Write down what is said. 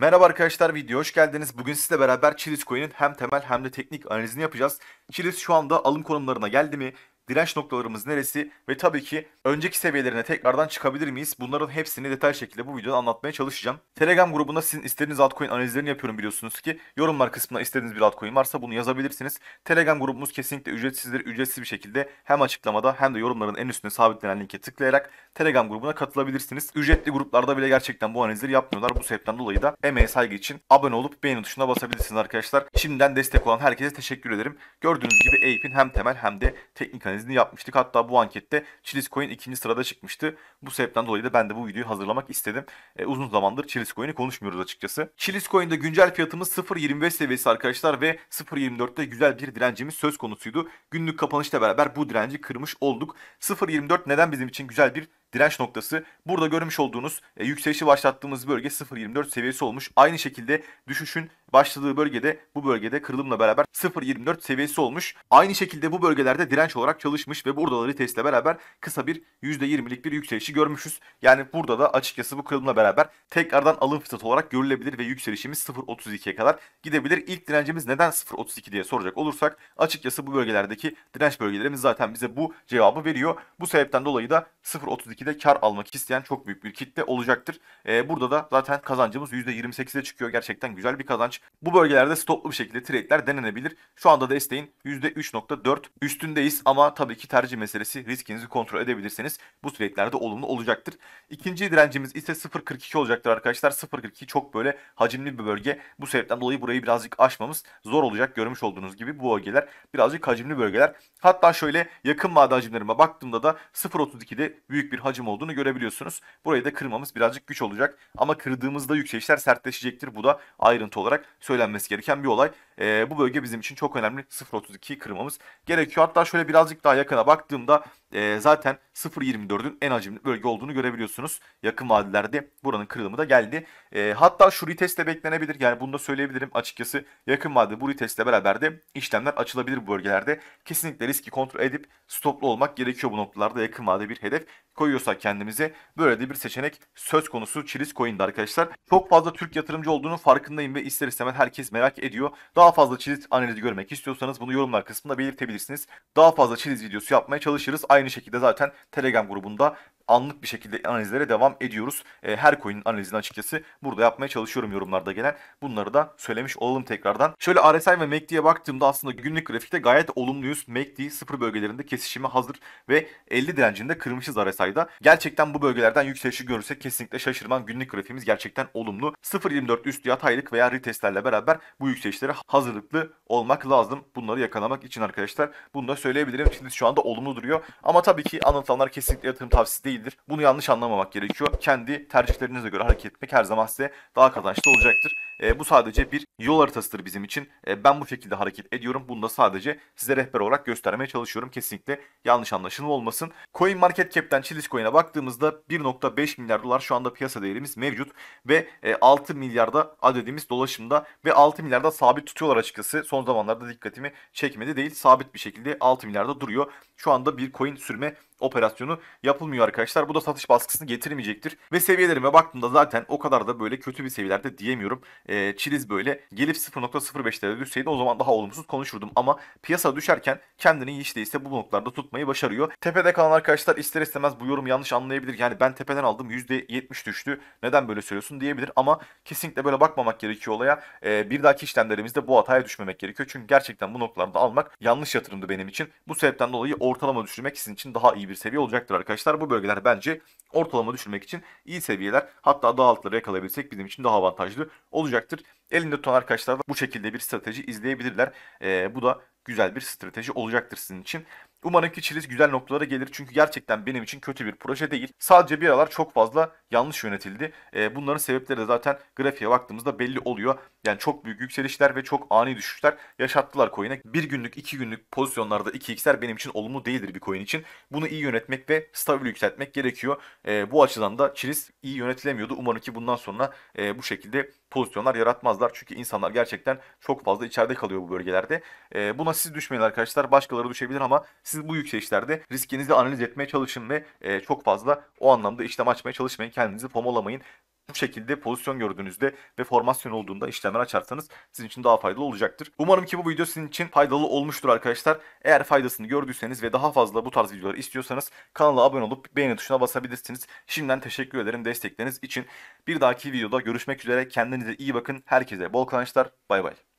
Merhaba arkadaşlar video hoş geldiniz. Bugün sizle beraber Chilis Coin'in hem temel hem de teknik analizini yapacağız. Chilis şu anda alım konumlarına geldi mi? direnç noktalarımız neresi ve tabii ki önceki seviyelerine tekrardan çıkabilir miyiz? Bunların hepsini detay şekilde bu videoda anlatmaya çalışacağım. Telegram grubunda sizin istediğiniz altcoin analizlerini yapıyorum biliyorsunuz ki yorumlar kısmına istediğiniz bir altcoin varsa bunu yazabilirsiniz. Telegram grubumuz kesinlikle ücretsizdir. Ücretsiz bir şekilde hem açıklamada hem de yorumların en üstüne sabitlenen linke tıklayarak Telegram grubuna katılabilirsiniz. Ücretli gruplarda bile gerçekten bu analizleri yapmıyorlar. Bu sebepten dolayı da emeğe saygı için abone olup beğeni tuşuna basabilirsiniz arkadaşlar. Şimdiden destek olan herkese teşekkür ederim. Gördüğünüz gibi Ape'in hem temel hem de teknik analiz analizini yapmıştık. Hatta bu ankette Chiliscoin ikinci sırada çıkmıştı. Bu sebepten dolayı da ben de bu videoyu hazırlamak istedim. E, uzun zamandır Chiliscoin'i konuşmuyoruz açıkçası. Chiliscoin'de güncel fiyatımız 0.25 seviyesi arkadaşlar ve 0.24'te güzel bir direncimiz söz konusuydu. Günlük kapanışla beraber bu direnci kırmış olduk. 0.24 neden bizim için güzel bir direnç noktası. Burada görmüş olduğunuz e, yükselişi başlattığımız bölge 0.24 seviyesi olmuş. Aynı şekilde düşüşün başladığı bölgede bu bölgede kırılımla beraber 0.24 seviyesi olmuş. Aynı şekilde bu bölgelerde direnç olarak çalışmış ve buradaları testle beraber kısa bir %20'lik bir yükselişi görmüşüz. Yani burada da açıkçası bu kırılımla beraber tekrardan alım fırsatı olarak görülebilir ve yükselişimiz 0.32'ye kadar gidebilir. İlk direncimiz neden 0.32 diye soracak olursak açıkçası bu bölgelerdeki direnç bölgelerimiz zaten bize bu cevabı veriyor. Bu sebepten dolayı da 0.32 şekilde kar almak isteyen çok büyük bir kitle olacaktır. E, burada da zaten kazancımız %28'e çıkıyor. Gerçekten güzel bir kazanç. Bu bölgelerde stoplu bir şekilde trade'ler denenebilir. Şu anda desteğin %3.4 üstündeyiz ama tabii ki tercih meselesi riskinizi kontrol edebilirseniz bu trade'lerde olumlu olacaktır. İkinci direncimiz ise 0.42 olacaktır arkadaşlar. 0.42 çok böyle hacimli bir bölge. Bu sebepten dolayı burayı birazcık aşmamız zor olacak. Görmüş olduğunuz gibi bu bölgeler birazcık hacimli bölgeler. Hatta şöyle yakın vade hacimlerime baktığımda da 0.32'de büyük bir hacim hacim olduğunu görebiliyorsunuz. Burayı da kırmamız birazcık güç olacak. Ama kırdığımızda yükselişler sertleşecektir. Bu da ayrıntı olarak söylenmesi gereken bir olay. E, bu bölge bizim için çok önemli. 0.32'yi kırmamız gerekiyor. Hatta şöyle birazcık daha yakına baktığımda e, zaten 0.24'ün en hacimli bölge olduğunu görebiliyorsunuz. Yakın vadelerde buranın kırılımı da geldi. E, hatta şu retestle beklenebilir. Yani bunu da söyleyebilirim açıkçası. Yakın vadede bu retestle beraber de işlemler açılabilir bu bölgelerde. Kesinlikle riski kontrol edip stoplu olmak gerekiyor bu noktalarda yakın vadede bir hedef koyuyorsak kendimize böyle de bir seçenek söz konusu Çiriz Coin'de arkadaşlar. Çok fazla Türk yatırımcı olduğunun farkındayım ve ister istemez herkes merak ediyor. Daha daha fazla çizit analizi görmek istiyorsanız bunu yorumlar kısmında belirtebilirsiniz. Daha fazla çizit videosu yapmaya çalışırız. Aynı şekilde zaten Telegram grubunda anlık bir şekilde analizlere devam ediyoruz. E, her coin'in analizini açıkçası burada yapmaya çalışıyorum yorumlarda gelen. Bunları da söylemiş olalım tekrardan. Şöyle RSI ve MACD'ye baktığımda aslında günlük grafikte gayet olumluyuz. MACD sıfır bölgelerinde kesişime hazır ve 50 direncinde kırmışız RSI'da. Gerçekten bu bölgelerden yükselişi görürsek kesinlikle şaşırmam. Günlük grafiğimiz gerçekten olumlu. 0.24 üstü yataylık veya retestlerle beraber bu yükselişlere hazırlıklı olmak lazım. Bunları yakalamak için arkadaşlar bunu da söyleyebilirim. Şimdi şu anda olumlu duruyor. Ama tabii ki anlatılanlar kesinlikle yatırım tavsiyesi değil değildir. Bunu yanlış anlamamak gerekiyor. Kendi tercihlerinize göre hareket etmek her zaman size daha kazançlı olacaktır. E, bu sadece bir yol haritasıdır bizim için. E, ben bu şekilde hareket ediyorum. Bunu da sadece size rehber olarak göstermeye çalışıyorum. Kesinlikle yanlış anlaşılma olmasın. Coin Market Cap'ten Chilis Coin'e baktığımızda 1.5 milyar dolar şu anda piyasa değerimiz mevcut ve e, 6 milyarda adedimiz dolaşımda ve 6 milyarda sabit tutuyorlar açıkçası. Son zamanlarda dikkatimi çekmedi değil. Sabit bir şekilde 6 milyarda duruyor. Şu anda bir coin sürme operasyonu yapılmıyor arkadaşlar. Bu da satış baskısını getirmeyecektir. Ve seviyelerime baktığımda zaten o kadar da böyle kötü bir seviyelerde diyemiyorum. E, Çiliz böyle gelip 0.05'lere düşseydi o zaman daha olumsuz konuşurdum. Ama piyasa düşerken kendini hiç değilse bu noktalarda tutmayı başarıyor. Tepede kalan arkadaşlar ister istemez bu yorum yanlış anlayabilir. Yani ben tepeden aldım %70 düştü. Neden böyle söylüyorsun diyebilir ama kesinlikle böyle bakmamak gerekiyor olaya. E, bir dahaki işlemlerimizde bu hataya düşmemek gerekiyor. Çünkü gerçekten bu noktalarda almak yanlış yatırımdı benim için. Bu sebepten dolayı ortalama düşürmek sizin için daha iyi bir bir seviye olacaktır arkadaşlar. Bu bölgeler bence ortalama düşürmek için iyi seviyeler. Hatta daha altları yakalayabilsek bizim için daha avantajlı olacaktır. Elinde tutan arkadaşlar da bu şekilde bir strateji izleyebilirler. Ee, bu da güzel bir strateji olacaktır sizin için. Umarım ki Çiliz güzel noktalara gelir çünkü gerçekten benim için kötü bir proje değil. Sadece bir aralar çok fazla yanlış yönetildi. Ee, bunların sebepleri de zaten grafiğe baktığımızda belli oluyor. Yani çok büyük yükselişler ve çok ani düşüşler yaşattılar coin'e. Bir günlük, iki günlük pozisyonlarda 2x'ler benim için olumlu değildir bir coin için. Bunu iyi yönetmek ve stabil yükseltmek gerekiyor. E, bu açıdan da Çiriz iyi yönetilemiyordu. Umarım ki bundan sonra e, bu şekilde pozisyonlar yaratmazlar. Çünkü insanlar gerçekten çok fazla içeride kalıyor bu bölgelerde. E, buna siz düşmeyin arkadaşlar. Başkaları düşebilir ama siz bu yükselişlerde riskinizi analiz etmeye çalışın ve e, çok fazla o anlamda işlem açmaya çalışmayın. Kendinizi pomolamayın bu şekilde pozisyon gördüğünüzde ve formasyon olduğunda işlemler açarsanız sizin için daha faydalı olacaktır. Umarım ki bu video sizin için faydalı olmuştur arkadaşlar. Eğer faydasını gördüyseniz ve daha fazla bu tarz videolar istiyorsanız kanala abone olup beğeni tuşuna basabilirsiniz. Şimdiden teşekkür ederim destekleriniz için. Bir dahaki videoda görüşmek üzere. Kendinize iyi bakın. Herkese bol kazançlar. Bay bay.